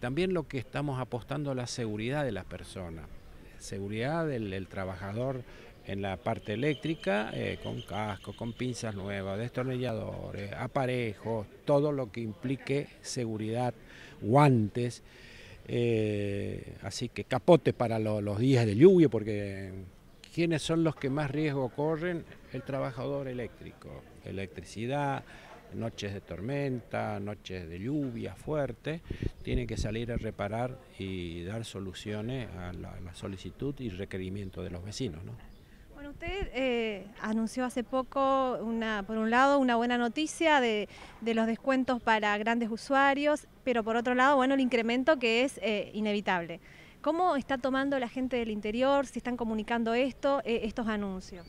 También lo que estamos apostando es la seguridad de las personas, seguridad del, trabajador en la parte eléctrica, eh, con casco, con pinzas nuevas, destornilladores, aparejos, todo lo que implique seguridad, guantes, eh, así que capote para los días de lluvia, porque ¿quiénes son los que más riesgo corren? El trabajador eléctrico, electricidad, noches de tormenta, noches de lluvia fuerte, tiene que salir a reparar y dar soluciones a la, solicitud y requerimiento de los vecinos. Bueno, usted eh, anunció hace poco, por un lado, una buena noticia de, los descuentos para grandes usuarios, pero por otro lado, bueno, el incremento que es eh, inevitable. ¿Cómo está tomando la gente del interior? si están comunicando esto, eh, estos anuncios?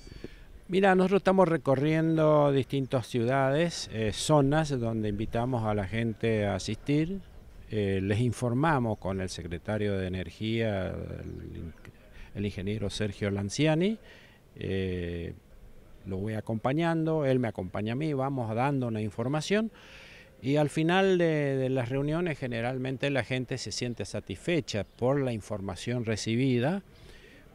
Mira, nosotros estamos recorriendo distintas ciudades, eh, zonas donde invitamos a la gente a asistir. Eh, les informamos con el secretario de Energía, el, ingeniero Sergio Lanciani. Eh, lo voy acompañando, él me acompaña a mí, vamos dando una información. Y al final de, las reuniones generalmente la gente se siente satisfecha por la información recibida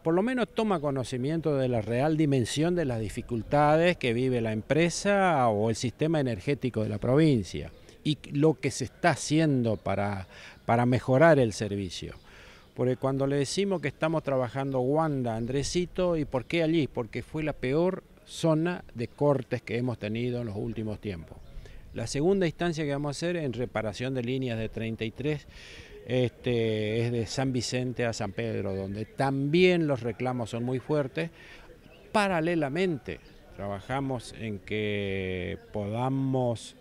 por lo menos toma conocimiento de la real dimensión de las dificultades que vive la empresa o el sistema energético de la provincia y lo que se está haciendo para, para mejorar el servicio. Porque cuando le decimos que estamos trabajando Wanda, Andresito, ¿y por qué allí? Porque fue la peor zona de cortes que hemos tenido en los últimos tiempos. La segunda instancia que vamos a hacer en reparación de líneas de 33 este, es de San Vicente a San Pedro, donde también los reclamos son muy fuertes. Paralelamente, trabajamos en que podamos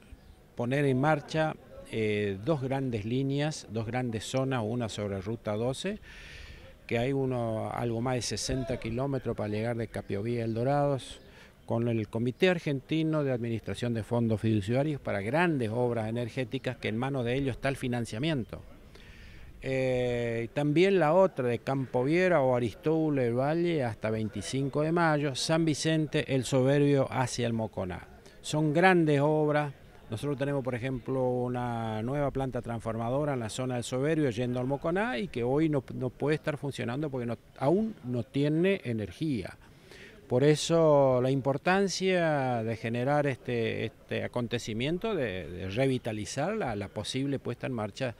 poner en marcha eh, dos grandes líneas, dos grandes zonas, una sobre Ruta 12, que hay uno, algo más de 60 kilómetros para llegar de Capiovía a El Dorados, con el Comité Argentino de Administración de Fondos Fiduciarios para grandes obras energéticas, que en manos de ellos está el financiamiento. Eh, también la otra de Campoviera o Aristóbulo del Valle hasta 25 de mayo, San Vicente, El Soberbio hacia el Moconá. Son grandes obras. Nosotros tenemos, por ejemplo, una nueva planta transformadora en la zona del Soberbio yendo al Moconá y que hoy no, puede estar funcionando porque aún no tiene energía. Por eso la importancia de generar este, este acontecimiento, de, revitalizar la posible puesta en marcha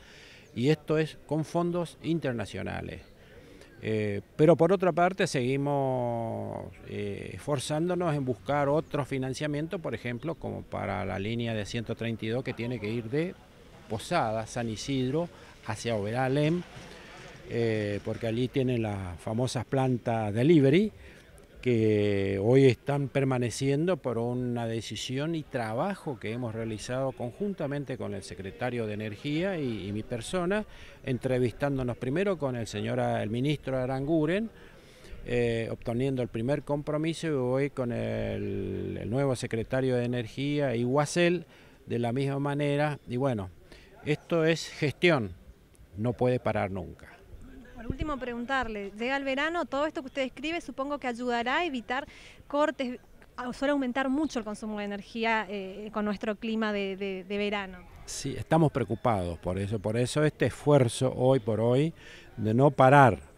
y esto es con fondos internacionales. Eh, pero por otra parte seguimos eh, esforzándonos en buscar otro financiamiento, por ejemplo, como para la línea de 132 que tiene que ir de Posada, San Isidro, hacia Oberalem, eh, porque allí tienen las famosas plantas delivery que hoy están permaneciendo por una decisión y trabajo que hemos realizado conjuntamente con el secretario de Energía y, mi persona, entrevistándonos primero con el señor, el ministro Aranguren, eh, obteniendo el primer compromiso y hoy con el, nuevo secretario de Energía y de la misma manera. Y bueno, esto es gestión, no puede parar nunca último, preguntarle, llega el verano, todo esto que usted escribe supongo que ayudará a evitar cortes, suele aumentar mucho el consumo de energía eh, con nuestro clima de, verano. Sí, estamos preocupados por eso, por eso este esfuerzo hoy por hoy de no parar.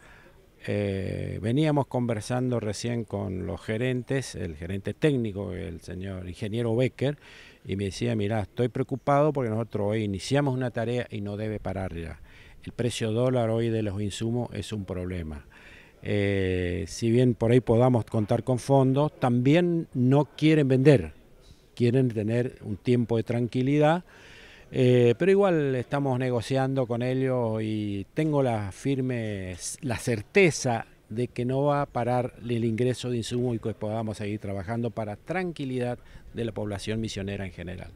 Eh, veníamos conversando recién con los gerentes, el gerente técnico, el señor ingeniero Becker, y me decía, mira, estoy preocupado porque nosotros hoy iniciamos una tarea y no debe parar ya el precio dólar hoy de los insumos es un problema. Eh, si bien por ahí podamos contar con fondos, también no quieren vender, quieren tener un tiempo de tranquilidad, eh, pero igual estamos negociando con ellos y tengo la firme, la certeza de que no va a parar el ingreso de insumos y que podamos seguir trabajando para tranquilidad de la población misionera en general.